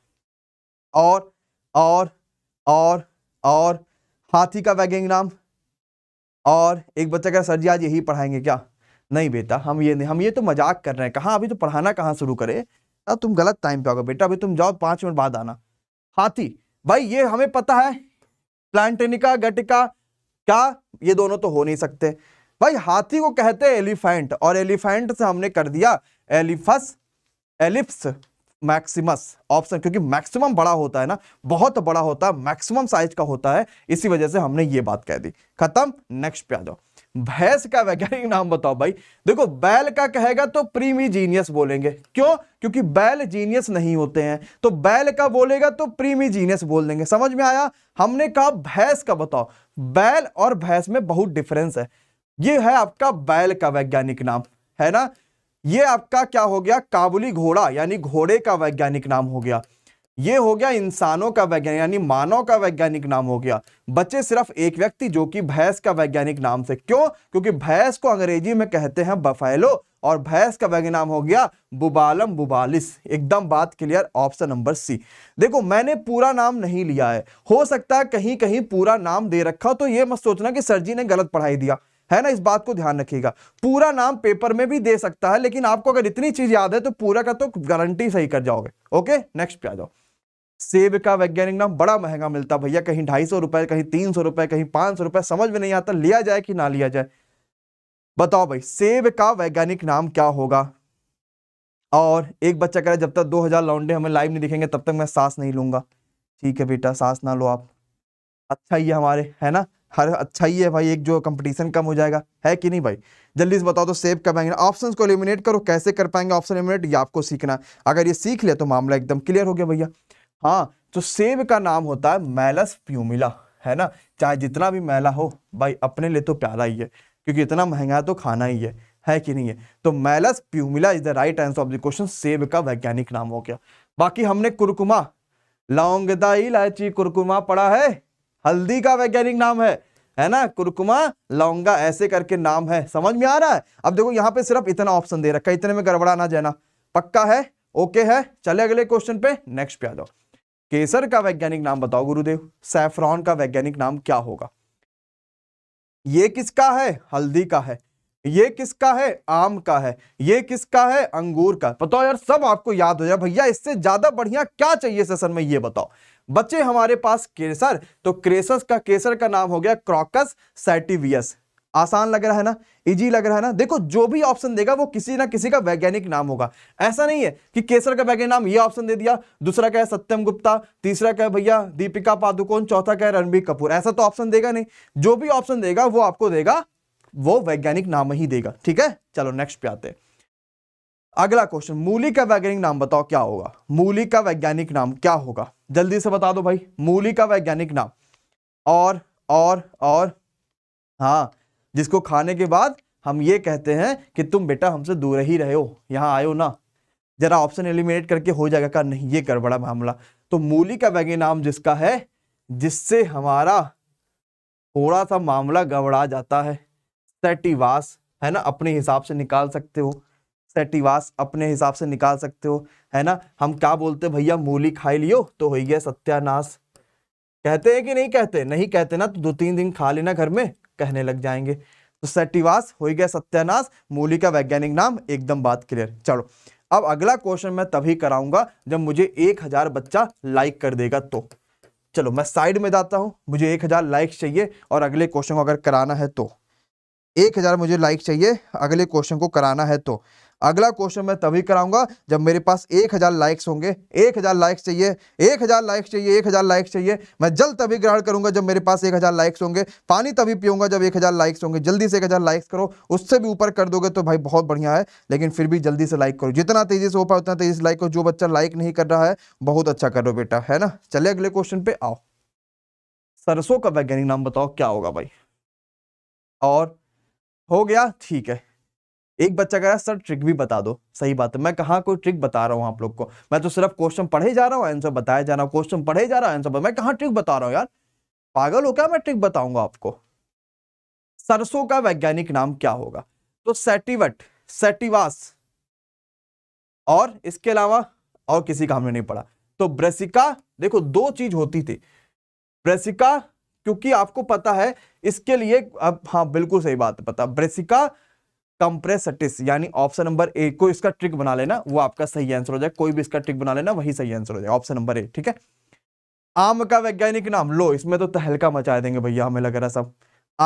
और और और और हाथी का वैज्ञानिक और एक बच्चा कह सर जी आज यही पढ़ाएंगे क्या नहीं बेटा हम ये नहीं हम ये तो मजाक कर रहे हैं कहाँ अभी तो पढ़ाना कहाँ शुरू करे ना तुम गलत टाइम पे आओगे बेटा अभी तुम जाओ पाँच मिनट बाद आना हाथी भाई ये हमें पता है प्लांटेनिका गटिका क्या ये दोनों तो हो नहीं सकते भाई हाथी को कहते हैं एलिफेंट और एलिफेंट से हमने कर दिया एलिफस एलिप्स मैक्सिमस ऑप्शन क्योंकि मैक्सिमम बड़ा होता है ना बहुत बड़ा होता है मैक्सिमम साइज का होता है इसी वजह से हमने ये बात कह दी खत्म नेक्स्ट पे आ जाओ भैंस का वैज्ञानिक नाम बताओ भाई देखो बैल का कहेगा तो प्रीमी जीनियस बोलेंगे क्यों क्योंकि बैल जीनियस नहीं होते हैं तो बैल का बोलेगा तो प्रीमी जीनियस बोल देंगे समझ में आया हमने कहा भैंस का बताओ बैल और भैंस में बहुत डिफरेंस है ये है आपका बैल का वैज्ञानिक नाम है ना ये आपका क्या हो गया काबुली घोड़ा यानी घोड़े का वैज्ञानिक नाम हो गया ये हो गया इंसानों का वैज्ञानिक यानी मानव का वैज्ञानिक नाम हो गया बच्चे सिर्फ एक व्यक्ति जो कि भैंस का वैज्ञानिक नाम से क्यों क्योंकि भैंस को अंग्रेजी में कहते हैं बफेलो और भैंस का वैज्ञानिक नाम हो गया बुबालम बुबालिस एकदम बात क्लियर ऑप्शन नंबर सी देखो मैंने पूरा नाम नहीं लिया है हो सकता है कहीं कहीं पूरा नाम दे रखा तो ये मत सोचना कि सर जी ने गलत पढ़ाई दिया है ना इस बात को ध्यान रखिएगा पूरा नाम पेपर में भी दे सकता है लेकिन आपको अगर इतनी चीज याद है तो पूरा का तो गारंटी सही कर जाओगे ओके नेक्स्ट पे आ जाओ सेब का वैज्ञानिक नाम बड़ा महंगा मिलता भैया कहीं ढाई सौ रुपए कहीं तीन सौ रुपए कहीं पांच सौ रुपए समझ में नहीं आता लिया जाए कि ना लिया जाए बताओ भाई सेब का वैज्ञानिक नाम क्या होगा और एक बच्चा कह रहा है जब तक दो हजार लौंडे हमें लाइव नहीं दिखेंगे तब तक मैं सांस नहीं लूंगा ठीक है बेटा सांस ना लो आप अच्छा ही है हमारे है ना हर अच्छा ही है भाई एक जो कंपटीशन कम हो जाएगा है कि नहीं भाई जल्दी से बताओ तो सेव कर पाएंगे ऑप्शंस को एलिमिनेट करो कैसे कर पाएंगे ऑप्शन एलिमिनेट ये आपको सीखना अगर ये सीख ले तो मामला एकदम क्लियर हो गया भैया हाँ तो सेब का नाम होता है मैलस प्यूमिला है ना चाहे जितना भी मैला हो भाई अपने लिए तो प्यारा ही है क्योंकि इतना महंगा तो खाना ही है है कि नहीं है तो Malus pumila is the right answer of the question सेब का वैज्ञानिक नाम हो गया बाकी हमने कुरकुमा लौंगदाई इलायची कुरकुमा पढ़ा है हल्दी का वैज्ञानिक नाम है है ना कुरकुमा लौंगा ऐसे करके नाम है समझ में आ रहा है अब देखो यहाँ पे सिर्फ इतना ऑप्शन दे रखा है इतने में गड़बड़ा ना जाना पक्का है ओके है चले अगले क्वेश्चन पे नेक्स्ट पे आ जाओ केसर का वैज्ञानिक नाम बताओ गुरुदेव सैफ्रॉन का वैज्ञानिक नाम क्या होगा ये किसका है हल्दी का है ये किसका है आम का है ये किसका है अंगूर का बताओ यार सब आपको याद हो जाए भैया इससे ज्यादा बढ़िया क्या चाहिए सेशन में ये बताओ बच्चे हमारे पास केसर तो क्रेसस का केसर का नाम हो गया क्रोकस सैटिवियस आसान लग रहा है ना इजी लग रहा है ना देखो जो भी ऑप्शन देगा वो किसी ना किसी का वैज्ञानिक नाम होगा ऐसा नहीं है कि केसर का वैज्ञानिक नाम ये ऑप्शन दे दिया दूसरा क्या है सत्यम गुप्ता तीसरा क्या है भैया दीपिका पादुकोण चौथा क्या है रणबीर कपूर ऐसा तो ऑप्शन देगा नहीं जो भी ऑप्शन देगा वो आपको देगा वो वैज्ञानिक नाम ही देगा ठीक है चलो नेक्स्ट पे आते हैं अगला क्वेश्चन मूली का वैज्ञानिक नाम बताओ क्या होगा मूली का वैज्ञानिक नाम क्या होगा जल्दी से बता दो भाई मूली का वैज्ञानिक नाम और और और हाँ जिसको खाने के बाद हम ये कहते हैं कि तुम बेटा हमसे दूर ही रहे हो यहाँ आयो ना जरा ऑप्शन एलिमिनेट करके हो जाएगा का नहीं ये गड़बड़ा मामला तो मूली का वैज्ञानिक नाम जिसका है जिससे हमारा थोड़ा सा मामला गबड़ा जाता है सेटिवास है ना अपने हिसाब से निकाल सकते हो सेटिवास अपने हिसाब से निकाल सकते हो है ना हम क्या बोलते हैं भैया मूली खाई लियो तो हो गया सत्यानाश कहते हैं कि नहीं कहते नहीं कहते ना तो दो तीन दिन खा लेना घर में कहने लग जाएंगे तो सेटिवास हो गया सत्यानाश मूली का वैज्ञानिक नाम एकदम बात क्लियर चलो अब अगला क्वेश्चन मैं तभी कराऊंगा जब मुझे एक हजार बच्चा लाइक कर देगा तो चलो मैं साइड में जाता हूं मुझे एक हज़ार लाइक चाहिए और अगले क्वेश्चन को अगर कराना है तो एक हज़ार मुझे लाइक चाहिए अगले क्वेश्चन को कराना है तो अगला क्वेश्चन मैं तभी कराऊंगा जब मेरे पास एक हज़ार लाइक्स होंगे एक हज़ार लाइक्स चाहिए एक हज़ार लाइक्स चाहिए एक हज़ार लाइक्स चाहिए मैं जल्द तभी ग्रहण करूंगा जब मेरे पास एक हज़ार लाइक्स होंगे पानी तभी पीऊंगा जब एक हज़ार लाइक्स होंगे जल्दी से एक हज़ार लाइक्स करो उससे भी ऊपर कर दोगे तो भाई बहुत बढ़िया है लेकिन फिर भी जल्दी से लाइक करो जितना तेज़ी से हो पाए उतना तेज़ी से लाइक करो जो बच्चा लाइक नहीं कर रहा है बहुत अच्छा करो बेटा है ना चले अगले क्वेश्चन पे आओ सरसों का वैज्ञानिक नाम बताओ क्या होगा भाई और हो गया ठीक है एक बच्चा कह रहा है सर ट्रिक भी बता दो सही बात है मैं कहाँ कोई ट्रिक बता रहा हूँ आप लोग को मैं तो सिर्फ क्वेश्चन पढ़े जा रहा हूँ आंसर बताया जा रहा हूँ क्वेश्चन पढ़े जा रहा हूँ आंसर मैं कहाँ ट्रिक बता रहा हूँ यार पागल हो क्या मैं ट्रिक बताऊंगा आपको सरसों का वैज्ञानिक नाम क्या होगा तो सेटिवट सेटिवास और इसके अलावा और किसी का हमने नहीं पढ़ा तो ब्रेसिका देखो दो चीज होती थी ब्रेसिका क्योंकि आपको पता है इसके लिए अब हाँ बिल्कुल सही बात है पता ब्रेसिका कंप्रेसटिस यानी ऑप्शन नंबर ए को इसका ट्रिक बना लेना वो आपका सही आंसर हो जाए कोई भी इसका ट्रिक बना लेना वही सही आंसर हो जाए ऑप्शन नंबर ए ठीक है आम का वैज्ञानिक नाम लो इसमें तो तहलका मचा देंगे भैया हमें लग रहा सब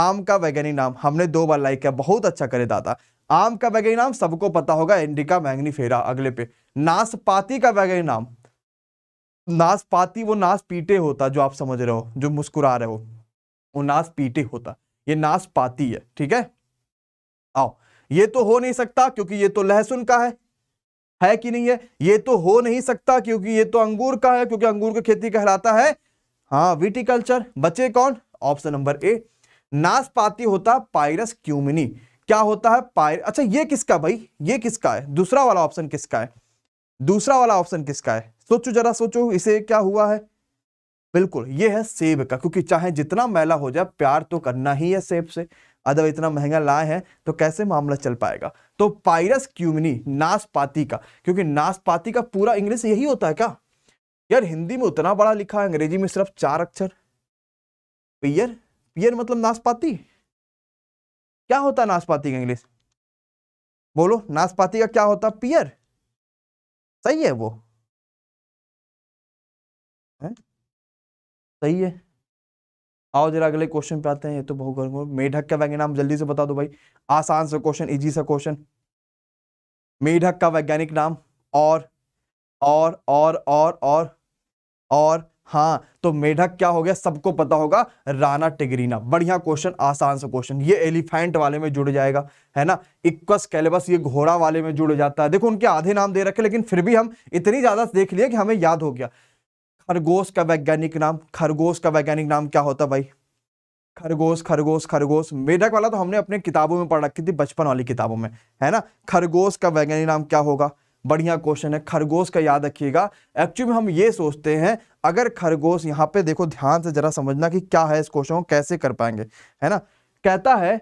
आम का वैज्ञानिक नाम हमने दो बार लाइक किया बहुत अच्छा करे दादा आम का वैज्ञानिक नाम सबको पता होगा इंडिका मैग्नीफेरा अगले पे नाशपाती का वैज्ञानिक नाम नाशपाती वो नाश पीटे होता जो आप समझ रहे हो जो मुस्कुरा रहे हो वो नाश पीटे होता ये नाशपाती है ठीक है आओ ये तो हो नहीं सकता क्योंकि ये तो लहसुन का है है कि नहीं है ये तो हो नहीं सकता क्योंकि ये तो अंगूर का है क्योंकि अंगूर की खेती कहलाता है हाँ विटिकल्चर बचे कौन ऑप्शन नंबर ए नाशपाती होता पायरस क्यूमिनी क्या होता है पायर अच्छा ये किसका भाई ये किसका है दूसरा वाला ऑप्शन किसका है दूसरा वाला ऑप्शन किसका है सोचो जरा सोचो इसे क्या हुआ है बिल्कुल ये है सेब का क्योंकि चाहे जितना मैला हो जाए प्यार तो करना ही है सेब से अदर इतना महंगा लाए हैं तो कैसे मामला चल पाएगा तो पायरस क्यूमिनी नाशपाती का क्योंकि नाशपाती का पूरा इंग्लिश यही होता है क्या यार हिंदी में उतना बड़ा लिखा है अंग्रेजी में सिर्फ चार अक्षर पियर पियर मतलब नाशपाती क्या होता है नाशपाती का इंग्लिश बोलो नाशपाती का क्या होता पियर सही है वो है? सही है आओ जरा अगले क्वेश्चन पे आते हैं ये तो बहुत गर्म मेढक का वैज्ञानिक जल्दी से बता दो भाई आसान सा क्वेश्चन इजी सा क्वेश्चन मेढक का वैज्ञानिक नाम और और और और और और हाँ तो मेढक क्या हो गया सबको पता होगा राना टिगरीना बढ़िया क्वेश्चन आसान सा क्वेश्चन ये एलिफेंट वाले में जुड़ जाएगा है ना इक्वस कैलेबस ये घोड़ा वाले में जुड़ जाता है देखो उनके आधे नाम दे रखे लेकिन फिर भी हम इतनी ज्यादा देख लिया कि हमें याद हो गया खरगोश का वैज्ञानिक नाम खरगोश का वैज्ञानिक नाम क्या होता भाई खरगोश खरगोश खरगोश मेढक वाला तो हमने अपने किताबों में पढ़ रखी थी बचपन वाली किताबों में है ना खरगोश का वैज्ञानिक नाम क्या होगा बढ़िया क्वेश्चन है खरगोश का याद रखिएगा एक्चुअली में हम ये सोचते हैं अगर खरगोश यहाँ पे देखो ध्यान से जरा समझना कि क्या है इस क्वेश्चन को कैसे कर पाएंगे है ना कहता है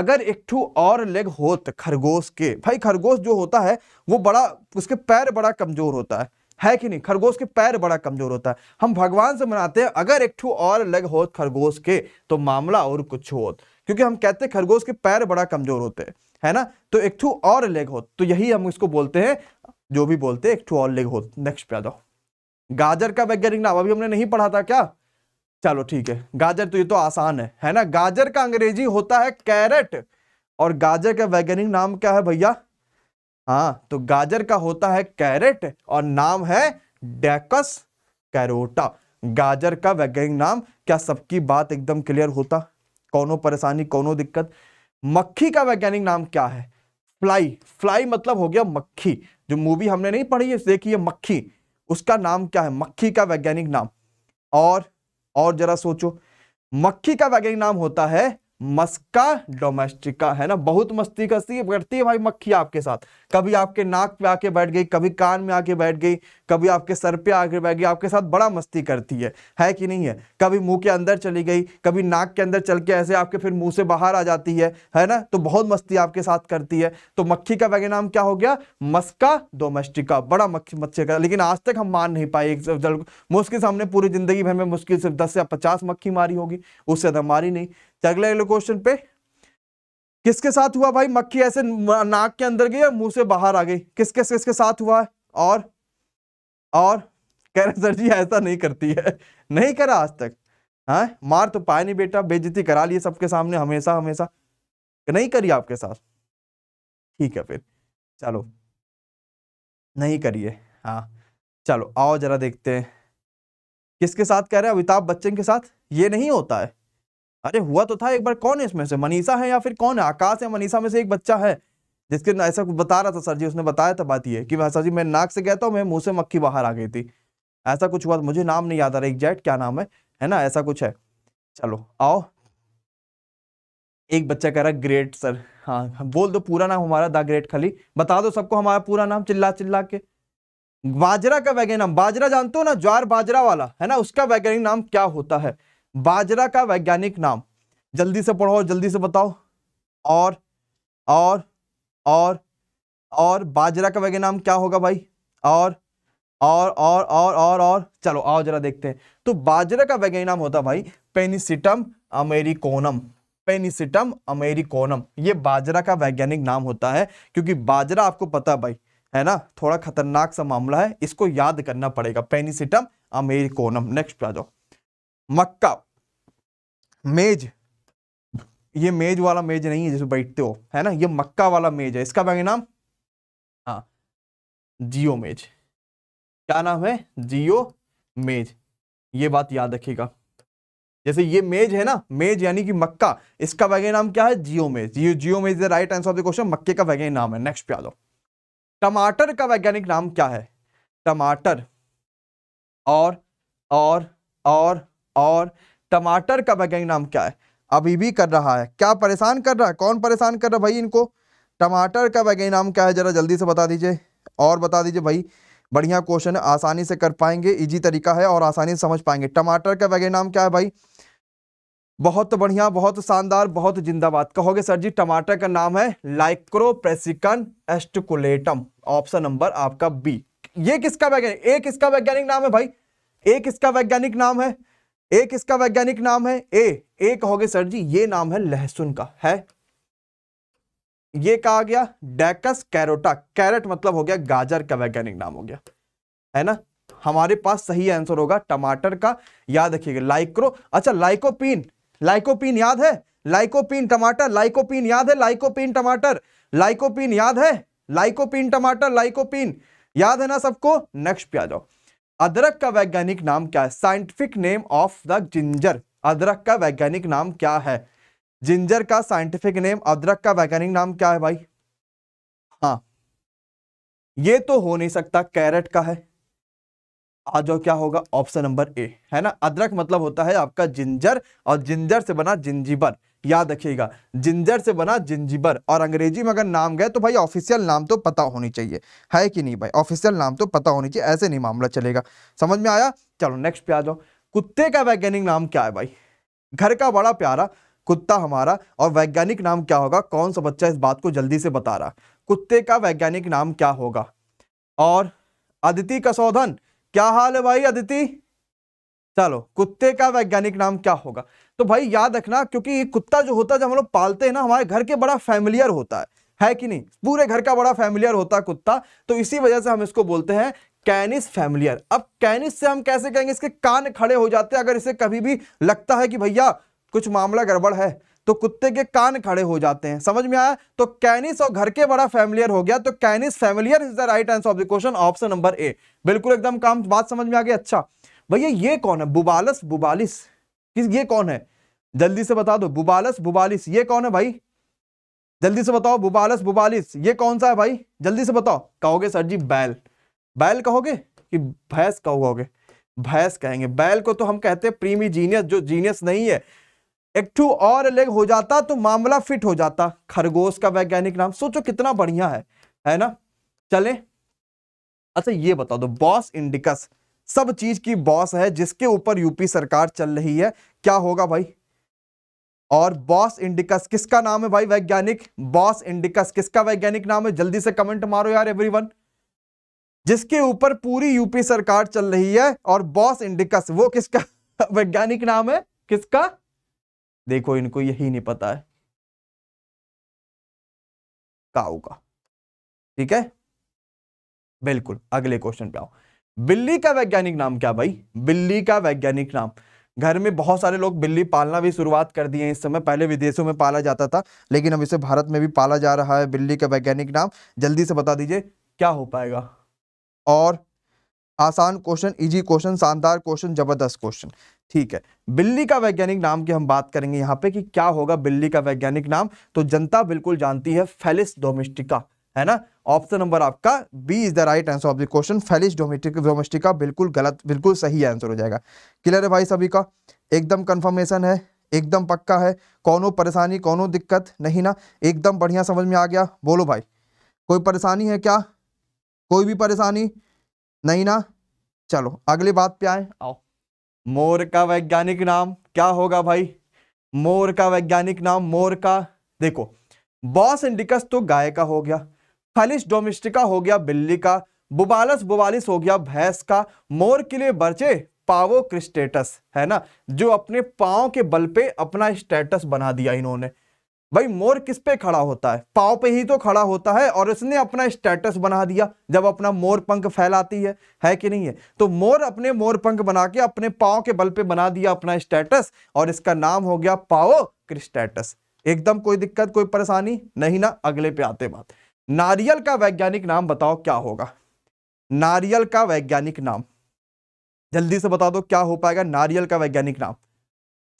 अगर एक ठू और लेग होत खरगोश के भाई खरगोश जो होता है वो बड़ा उसके पैर बड़ा कमजोर होता है है कि नहीं खरगोश के पैर बड़ा कमजोर होता है हम भगवान से मनाते हैं अगर एक ठू और लग हो खरगोश के तो मामला और कुछ हो क्योंकि हम कहते हैं खरगोश के पैर बड़ा कमजोर होते हैं है ना तो एक ठू और लेग हो तो यही हम इसको बोलते हैं जो भी बोलते हैं एक ठू और लेग होत नेक्स्ट पे आ जाओ गाजर का वैज्ञानिक नाम अभी हमने नहीं पढ़ा था क्या चलो ठीक है गाजर तो ये तो आसान है है ना गाजर का अंग्रेजी होता है कैरेट और गाजर का वैज्ञानिक नाम क्या है भैया हाँ तो गाजर का होता है कैरेट और नाम है डेकस कैरोटा गाजर का वैज्ञानिक नाम क्या सबकी बात एकदम क्लियर होता कौनो परेशानी कौनो दिक्कत मक्खी का वैज्ञानिक नाम क्या है फ्लाई फ्लाई मतलब हो गया मक्खी जो मूवी हमने नहीं पढ़ी है देखिए मक्खी उसका नाम क्या है मक्खी का वैज्ञानिक नाम और और जरा सोचो मक्खी का वैज्ञानिक नाम होता है मस्का डोमेस्टिका है ना बहुत मस्ती करती है बैठती है भाई मक्खी आपके साथ कभी आपके नाक पे आके बैठ गई कभी कान में आके बैठ गई कभी आपके सर पे आकर बैठ गई आपके साथ बड़ा मस्ती करती है है कि नहीं है कभी मुंह के अंदर चली गई कभी नाक के अंदर चल के ऐसे आपके फिर मुंह से बाहर आ जाती है है ना तो बहुत मस्ती आपके साथ करती है तो मक्खी का वैगे नाम क्या हो गया मस्का डोमेस्टिका बड़ा मक्खी मच्छर का लेकिन आज तक हम मान नहीं पाए जल मुश्किल से हमने पूरी जिंदगी भर में मुश्किल से दस या पचास मक्खी मारी होगी उससे ज्यादा मारी नहीं तो अगले अगले क्वेश्चन पे किसके साथ हुआ भाई मक्खी ऐसे नाक के अंदर गई और मुंह से बाहर आ गई किसके किसके साथ हुआ और और कह रहे सर जी ऐसा नहीं करती है नहीं करा आज तक हाँ मार तो पाया नहीं बेटा बेजती करा लिए सबके सामने हमेशा हमेशा नहीं करी आपके साथ ठीक है फिर चलो नहीं करिए हाँ चलो आओ जरा देखते हैं किसके साथ कह रहे हैं अमिताभ बच्चन के साथ ये नहीं होता है अरे हुआ तो था एक बार कौन है इसमें से मनीषा है या फिर कौन है आकाश है मनीषा में से एक बच्चा है जिसके ऐसा कुछ बता रहा था सर जी उसने बताया था बात ये कि सर जी मैं नाक से गया था मैं मुंह से मक्खी बाहर आ गई थी ऐसा कुछ हुआ मुझे नाम नहीं याद आ रहा एग्जैक्ट क्या नाम है है ना ऐसा कुछ है चलो आओ एक बच्चा कह रहा ग्रेट सर हाँ बोल दो पूरा नाम हमारा द ग्रेट खली बता दो सबको हमारा पूरा नाम चिल्ला चिल्ला के बाजरा का वैज्ञानिक नाम बाजरा जानते हो ना ज्वार बाजरा वाला है ना उसका वैज्ञानिक नाम क्या होता है बाजरा का वैज्ञानिक नाम जल्दी से पढ़ो जल्दी से बताओ और और और और बाजरा का वैगे नाम क्या होगा भाई और और और और और और चलो आओ जरा देखते हैं तो बाजरा का वैज्ञानिक नाम होता भाई पेनिसिटम अमेरिकोनम पेनिसिटम अमेरिकोनम ये बाजरा का वैज्ञानिक नाम होता है क्योंकि बाजरा आपको पता भाई है ना थोड़ा खतरनाक सा मामला है इसको याद करना पड़ेगा पेनिसिटम अमेरिकोनम नेक्स्ट आ जाओ मक्का मेज ये मेज वाला मेज नहीं है जिसमें बैठते हो है ना ये मक्का वाला मेज है इसका बाकी नाम हाँ जियो मेज क्या नाम है जियो मेज ये बात याद रखिएगा जैसे ये मेज है ना मेज यानी कि मक्का इसका वैगे नाम क्या है जियो मेज Zea Zea mays the right answer of the question मक्के का वैगे नाम है नेक्स्ट पे आ जाओ टमाटर का वैज्ञानिक नाम क्या है टमाटर और और और और टमाटर का वैज्ञानिक नाम क्या है अभी भी कर रहा है क्या परेशान कर रहा है कौन परेशान कर रहा है भाई इनको टमाटर का वैज्ञानिक नाम क्या है ज़रा जल्दी से बता दीजिए और बता दीजिए भाई बढ़िया क्वेश्चन है आसानी से कर पाएंगे इजी तरीका है और आसानी से समझ पाएंगे टमाटर का वैज्ञानिक नाम क्या है भाई बहुत बढ़िया बहुत शानदार बहुत जिंदाबाद कहोगे सर जी टमाटर का नाम है लाइक्रोप्रेसिकन एस्टिकुलेटम ऑप्शन नंबर आपका बी ये किसका वैज्ञानिक एक किसका वैज्ञानिक नाम है भाई एक किसका वैज्ञानिक नाम है एक इसका वैज्ञानिक नाम है ए ए कहोगे सर जी ये नाम है लहसुन का है ये कहा गया डेकस कैरोटा कैरेट मतलब हो गया गाजर का वैज्ञानिक नाम हो गया है ना हमारे पास सही आंसर होगा टमाटर का याद रखिएगा लाइक्रो अच्छा लाइकोपीन लाइकोपीन याद है लाइकोपीन टमाटर लाइकोपीन याद है लाइकोपीन टमाटर लाइकोपीन याद है लाइकोपीन टमाटर लाइकोपीन याद है ना सबको नेक्स्ट पे आ जाओ अदरक का वैज्ञानिक नाम क्या है scientific name of the ginger अदरक का वैज्ञानिक नाम क्या है जिंजर का साइंटिफिक नेम अदरक का वैज्ञानिक नाम क्या है भाई हाँ ये तो हो नहीं सकता कैरेट का है आ जाओ क्या होगा ऑप्शन नंबर ए है ना अदरक मतलब होता है आपका जिंजर और जिंजर से बना जिंजीबर याद रखिएगा जिंजर से बना जिंजिबर और अंग्रेजी में अगर नाम गए तो भाई ऑफिशियल नाम तो पता होनी चाहिए है कि नहीं भाई ऑफिशियल नाम तो पता होनी चाहिए ऐसे नहीं मामला चलेगा समझ में आया चलो नेक्स्ट पे आ जाओ कुत्ते का वैज्ञानिक नाम क्या है भाई घर का बड़ा प्यारा कुत्ता हमारा और वैज्ञानिक नाम क्या होगा कौन सा बच्चा इस बात को जल्दी से बता रहा कुत्ते का वैज्ञानिक नाम क्या होगा और अदिति का शोधन क्या हाल है भाई अदिति चलो कुत्ते का वैज्ञानिक नाम क्या होगा तो भाई याद रखना क्योंकि कुत्ता जो होता है जब हम लोग पालते हैं ना हमारे घर के बड़ा फैमिलियर होता है है कि नहीं पूरे घर का बड़ा फैमिलियर होता है कुत्ता तो इसी वजह से हम इसको बोलते हैं कैनिस फैमिलियर अब कैनिस से हम कैसे कहेंगे इसके कान खड़े हो जाते हैं अगर इसे कभी भी लगता है कि भैया कुछ मामला गड़बड़ है तो कुत्ते के कान खड़े हो जाते हैं समझ में आया तो कैनिस और घर के बड़ा फैमिलियर हो गया तो Canis familiaris is the right answer of the question option number A बिल्कुल एकदम काम बात समझ में आ गया अच्छा भैया ये कौन है बुबालस बुबालिस किस ये कौन है जल्दी से बता दो बुबालस बुबालिस ये कौन है भाई जल्दी से बताओ बुबालस बुबालिस ये कौन सा है भाई जल्दी से बताओ कहोगे सर जी बैल बैल कहोगे कि भैंस कहोगे भैंस कहेंगे बैल को तो हम कहते हैं प्रीमी जीनियस जो जीनियस नहीं है एक टू और लेग हो जाता तो मामला फिट हो जाता खरगोश का वैज्ञानिक नाम सोचो कितना बढ़िया है है ना चले अच्छा ये बता दो बॉस इंडिकस सब चीज की बॉस है जिसके ऊपर यूपी सरकार चल रही है क्या होगा भाई और बॉस इंडिकस किसका नाम है भाई वैज्ञानिक बॉस इंडिकस किसका वैज्ञानिक नाम है जल्दी से कमेंट मारो यार एवरीवन जिसके ऊपर पूरी यूपी सरकार चल रही है और बॉस इंडिकस वो किसका वैज्ञानिक नाम है किसका देखो इनको यही नहीं पता है काउ का ठीक है बिल्कुल अगले क्वेश्चन पे आओ बिल्ली का वैज्ञानिक नाम क्या भाई बिल्ली का वैज्ञानिक नाम घर में बहुत सारे लोग बिल्ली पालना भी शुरुआत कर दिए हैं इस समय पहले विदेशों में पाला जाता था लेकिन अब इसे भारत में भी पाला जा रहा है बिल्ली का वैज्ञानिक नाम जल्दी से बता दीजिए क्या हो पाएगा और आसान क्वेश्चन इजी क्वेश्चन शानदार क्वेश्चन जबरदस्त क्वेश्चन ठीक है बिल्ली का वैज्ञानिक नाम की हम बात करेंगे यहाँ पे कि क्या होगा बिल्ली का वैज्ञानिक नाम तो जनता बिल्कुल जानती है फेलिस डोमेस्टिका है ना ऑप्शन नंबर आपका B is the right answer of the question Felis domestic domestica बिल्कुल गलत बिल्कुल सही आंसर हो जाएगा क्लियर है भाई सभी का एकदम कंफर्मेशन है एकदम पक्का है कौनों परेशानी कौनों दिक्कत नहीं ना एकदम बढ़िया समझ में आ गया बोलो भाई कोई परेशानी है क्या कोई भी परेशानी नहीं ना चलो अगली बात पे आए आओ मोर का वैज्ञानिक नाम क्या होगा भाई मोर का वैज्ञानिक नाम मोर का देखो बॉस इंडिकस तो गाय का हो गया फलिश डोमेस्टिका हो गया बिल्ली का बुबालस बुबालिस हो गया भैंस का मोर के लिए बर्चे पावो क्रिस्टेटस है ना जो अपने पाओ के बल पे अपना स्टेटस बना दिया इन्होंने भाई मोर किस पे खड़ा होता है पाव पे ही तो खड़ा होता है और इसने अपना स्टेटस बना दिया जब अपना मोर पंख फैलाती है है कि नहीं है तो मोर अपने मोर पंख बना के अपने पाव के बल पे बना दिया अपना स्टेटस और इसका नाम हो गया पाओ क्रिस्टेटस एकदम कोई दिक्कत कोई परेशानी नहीं ना अगले पे आते बात नारियल का वैज्ञानिक नाम बताओ क्या होगा नारियल का वैज्ञानिक नाम जल्दी से बता दो क्या हो पाएगा नारियल का वैज्ञानिक नाम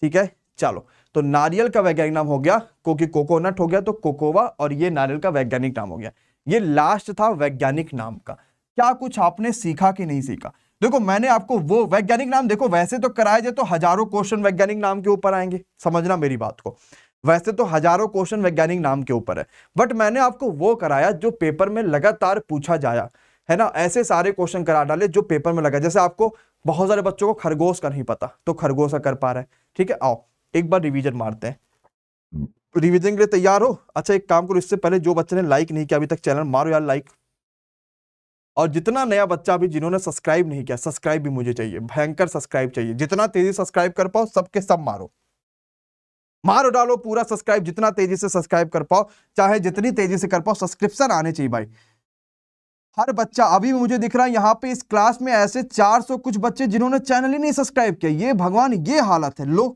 ठीक है चलो तो नारियल का वैज्ञानिक नाम हो गया क्योंकि कोकोनट हो गया तो कोकोवा और ये नारियल का वैज्ञानिक नाम हो गया ये लास्ट था वैज्ञानिक नाम का क्या कुछ आपने सीखा कि नहीं सीखा देखो मैंने आपको वो वैज्ञानिक नाम देखो वैसे तो कराए जाए तो हजारों क्वेश्चन वैज्ञानिक नाम के ऊपर आएंगे समझना मेरी बात को वैसे तो हजारों क्वेश्चन वैज्ञानिक नाम के ऊपर है बट मैंने आपको वो कराया जो पेपर में लगातार पूछा जाया है ना ऐसे सारे क्वेश्चन करा डाले जो पेपर में लगा जैसे आपको बहुत सारे बच्चों को खरगोश का नहीं पता तो खरगोश का कर पा रहे ठीक है आओ एक बार रिवीजन मारते हैं रिवीजन के लिए तैयार हो अच्छा एक काम करो इससे पहले जो बच्चे ने लाइक नहीं किया अभी तक चैनल मारो यार लाइक और जितना नया बच्चा अभी जिन्होंने सब्सक्राइब नहीं किया सब्सक्राइब भी मुझे चाहिए भयंकर सब्सक्राइब चाहिए जितना तेजी सब्सक्राइब कर पाओ सबके सब मारो मारो डालो पूरा सब्सक्राइब जितना तेजी से सब्सक्राइब कर पाओ चाहे जितनी तेजी से कर पाओ सब्सक्रिप्शन आने चाहिए भाई हर बच्चा अभी मुझे दिख रहा है यहाँ पे इस क्लास में ऐसे 400 कुछ बच्चे जिन्होंने चैनल ही नहीं सब्सक्राइब किया ये भगवान ये हालत है लो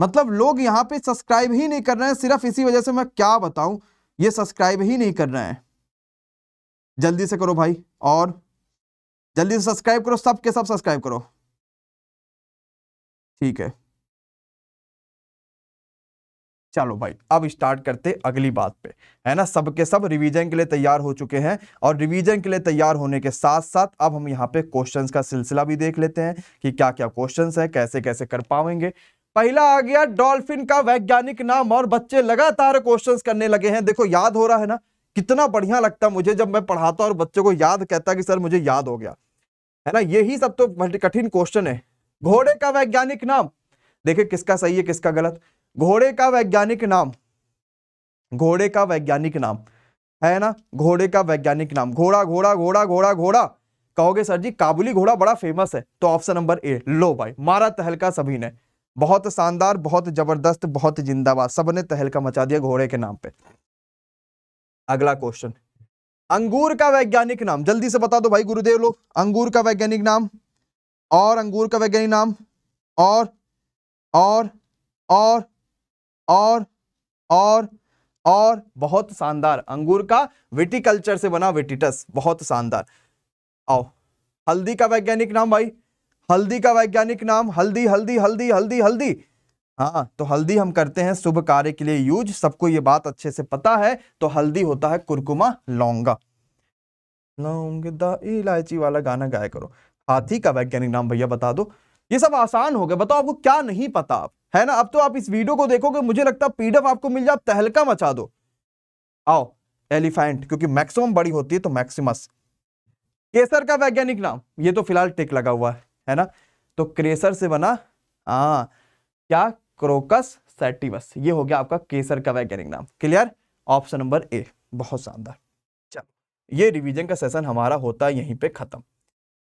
मतलब लोग यहाँ पे सब्सक्राइब ही नहीं कर रहे हैं सिर्फ इसी वजह से मैं क्या बताऊं ये सब्सक्राइब ही नहीं कर रहे हैं जल्दी से करो भाई और जल्दी से सब्सक्राइब करो सबके सब सब्सक्राइब करो ठीक है चलो भाई अब स्टार्ट करते अगली बात पे है ना सबके सब, सब रिवीजन के लिए तैयार हो चुके हैं और रिवीजन के लिए तैयार होने के साथ साथ अब हम यहाँ पे क्वेश्चंस का सिलसिला भी देख लेते हैं कि क्या क्या क्वेश्चंस हैं कैसे कैसे कर पाएंगे पहला आ गया डॉल्फिन का वैज्ञानिक नाम और बच्चे लगातार क्वेश्चन करने लगे हैं देखो याद हो रहा है ना कितना बढ़िया लगता है मुझे जब मैं पढ़ाता और बच्चों को याद कहता कि सर मुझे याद हो गया है ना यही सब तो कठिन क्वेश्चन है घोड़े का वैज्ञानिक नाम देखिए किसका सही है किसका गलत घोड़े का वैज्ञानिक नाम घोड़े का वैज्ञानिक नाम है ना घोड़े का वैज्ञानिक नाम घोड़ा घोड़ा घोड़ा घोड़ा घोड़ा कहोगे सर जी काबुली घोड़ा बड़ा फेमस है तो ऑप्शन नंबर ए लो भाई मारा तहलका सभी ने बहुत शानदार बहुत जबरदस्त बहुत जिंदाबाद सबने तहलका मचा दिया घोड़े के नाम पे अगला क्वेश्चन अंगूर का वैज्ञानिक नाम जल्दी से बता दो भाई गुरुदेव लोग अंगूर का वैज्ञानिक नाम और अंगूर का वैज्ञानिक नाम और और और और और और बहुत शानदार अंगूर का विटिकल्चर से बना विटिटस बहुत शानदार आओ हल्दी का वैज्ञानिक नाम भाई हल्दी का वैज्ञानिक नाम हल्दी हल्दी हल्दी हल्दी हल्दी हाँ तो हल्दी हम करते हैं शुभ कार्य के लिए यूज सबको ये बात अच्छे से पता है तो हल्दी होता है कुरकुमा लौंगा लौंग द इलायची वाला गाना गाया करो हाथी का वैज्ञानिक नाम भैया बता दो ये सब आसान हो गया बताओ आपको क्या नहीं पता आप है ना अब तो आप इस वीडियो को देखोगे मुझे लगता है पीडीएफ आपको मिल जाए तहलका मचा दो आओ एलिफेंट क्योंकि मैक्सिमम बड़ी होती है तो मैक्सिमस केसर का वैज्ञानिक नाम ये तो फिलहाल टिक लगा हुआ है है ना तो क्रेसर से बना आ, हाँ, क्या क्रोकस सेटिवस ये हो गया आपका केसर का वैज्ञानिक नाम क्लियर ऑप्शन नंबर ए बहुत शानदार चलो ये रिवीजन का सेशन हमारा होता है यहीं पे खत्म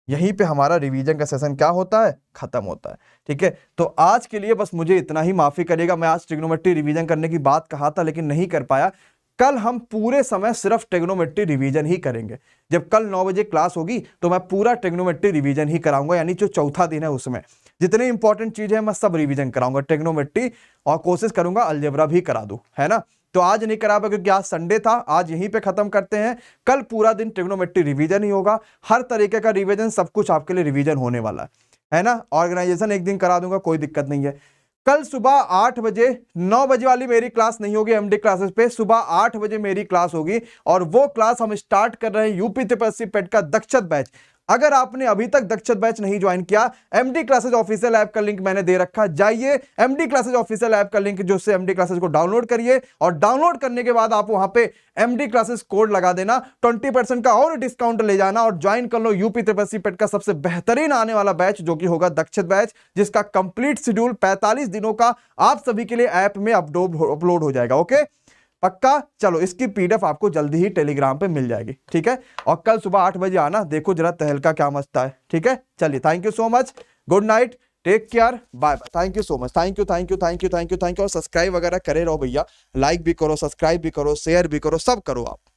यहीं पे हमारा रिवीजन का सेशन क्या होता है ख़त्म होता है ठीक है तो आज के लिए बस मुझे इतना ही माफ़ी करिएगा मैं आज ट्रिग्नोमेट्री रिवीजन करने की बात कहा था लेकिन नहीं कर पाया कल हम पूरे समय सिर्फ टेग्नोमेट्री रिवीजन ही करेंगे जब कल नौ बजे क्लास होगी तो मैं पूरा टेग्नोमेट्री रिवीजन ही कराऊंगा यानी जो चौथा दिन है उसमें जितने इंपॉर्टेंट चीज़ें है मैं सब रिवीजन कराऊंगा टेग्नोमेट्री और कोशिश करूंगा अलजेब्रा भी करा दूँ है ना तो आज नहीं करा पाए क्योंकि आज संडे था आज यहीं पे खत्म करते हैं कल पूरा दिन ट्रिग्नोमेट्री रिवीजन ही होगा हर तरीके का रिवीजन सब कुछ आपके लिए रिवीजन होने वाला है ना ऑर्गेनाइजेशन एक दिन करा दूंगा कोई दिक्कत नहीं है कल सुबह आठ बजे नौ बजे वाली मेरी क्लास नहीं होगी एमडी क्लासेस पे सुबह आठ बजे मेरी क्लास होगी और वो क्लास हम स्टार्ट कर रहे हैं यूपी तिपस्सी पेट का दक्षत बैच अगर आपने अभी तक दक्षत बैच नहीं ज्वाइन किया एमडी क्लासेज ऑफिशियल ऐप का लिंक मैंने दे रखा जाइए एमडी क्लासेज ऑफिशियल ऐप का लिंक जो एमडी क्लासेज को डाउनलोड करिए और डाउनलोड करने के बाद आप वहां पे एमडी क्लासेस कोड लगा देना 20 परसेंट का और डिस्काउंट ले जाना और ज्वाइन कर लो यूपी त्रिपल पेट का सबसे बेहतरीन आने वाला बैच जो कि होगा दक्षत बैच जिसका कंप्लीट शेड्यूल पैंतालीस दिनों का आप सभी के लिए ऐप में अपलोड हो जाएगा ओके पक्का चलो इसकी पीडीएफ आपको जल्दी ही टेलीग्राम पे मिल जाएगी ठीक है और कल सुबह आठ बजे आना देखो जरा तहलका क्या मस्ता है ठीक है चलिए thank you so much good night take care bye bye thank you so much thank you thank you thank you thank you thank you और सब्सक्राइब वगैरह करे रहो भैया लाइक भी करो सब्सक्राइब भी करो शेयर भी करो सब करो आप